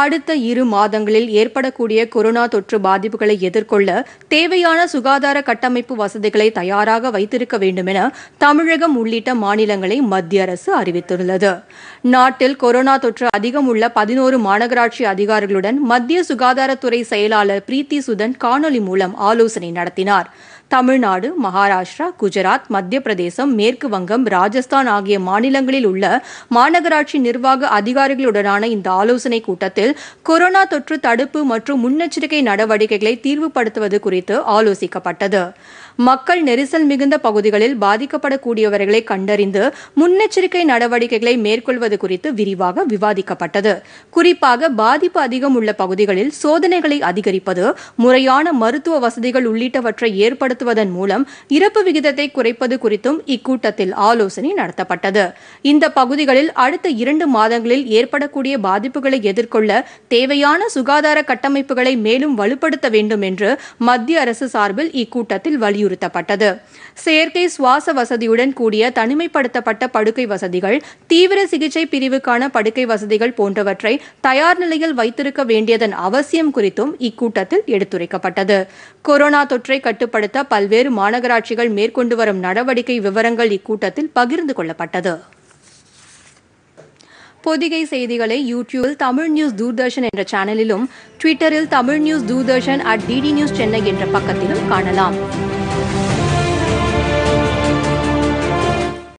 அடுத்த இரு மாதங்களில் ஏற்படக்கூடிய கொரோனா தொற்று பாதிப்புகளை எதிர்கொள்ள தேவையான சுகாதார கட்டமைப்பு வசதிகளை தயாராக வைத்திருக்க வேண்டும் என தமிழகம் உள்ளிட்ட மாநிலங்களை மத்திய அரசு அறிவித்துள்ளது நாட்டில் கொரோனா தொற்று அதிகம் உள்ள பதினோரு மாநகராட்சி அதிகாரிகளுடன் மத்திய சுகாதாரத்துறை செயலாளர் பிரீத்தி சுதன் காணொலி மூலம் ஆலோசனை நடத்தினாா் தமிழ்நாடு மகாராஷ்டிரா குஜராத் மத்திய பிரதேசம் மேற்கு வங்கம் ராஜஸ்தான் ஆகிய மாநிலங்களில் உள்ள மாநகராட்சி நிர்வாக அதிகாரிகளுடனான இந்த ஆலோசனை கூட்டத்தில் கொரோனா தொற்று தடுப்பு மற்றும் முன்னெச்சரிக்கை நடவடிக்கைகளை தீர்வுபடுத்துவது குறித்து ஆலோசிக்கப்பட்டது மக்கள் நெரிசல் மிகுந்த பகுதிகளில் பாதிக்கப்படக்கூடியவர்களை கண்டறிந்து முன்னெச்சரிக்கை நடவடிக்கைகளை மேற்கொள்வது குறித்து விரிவாக விவாதிக்கப்பட்டது குறிப்பாக பாதிப்பு அதிகம் உள்ள பகுதிகளில் சோதனைகளை அதிகரிப்பது முறையான மருத்துவ வசதிகள் உள்ளிட்டவற்றை ஏற்படுத்த பயன்படுத்துவதன் மூலம் இறப்பு விகிதத்தை குறைப்பது குறித்தும் இக்கூட்டத்தில் ஆலோசனை நடத்தப்பட்டது இந்த பகுதிகளில் அடுத்த இரண்டு மாதங்களில் ஏற்படக்கூடிய பாதிப்புகளை எதிர்கொள்ள தேவையான சுகாதார கட்டமைப்புகளை மேலும் வலுப்படுத்த வேண்டும் என்று மத்திய அரசு சார்பில் இக்கூட்டத்தில் வலியுறுத்தப்பட்டது செயற்கை சுவாச வசதியுடன் கூடிய தனிமைப்படுத்தப்பட்ட படுக்கை வசதிகள் தீவிர சிகிச்சை பிரிவுக்கான படுக்கை வசதிகள் போன்றவற்றை தயார் நிலையில் வைத்திருக்க வேண்டியதன் அவசியம் குறித்தும் இக்கூட்டத்தில் எடுத்துரைக்கப்பட்டது கொரோனா தொற்றை கட்டுப்படுத்த பல்வேறு மாநகராட்சிகள் மேற்கொண்டு வரும் நடவடிக்கை விவரங்கள் இக்கூட்டத்தில் பகிர்ந்து கொள்ளப்பட்டது பொதிகை செய்திகளை யூடியூபில் தமிழ் நியூஸ் தூர்தர்ஷன் என்ற சேனலிலும் ட்விட்டரில் Tamil news Doordarshan at DD news Chennai என்ற பக்கத்திலும் காணலாம்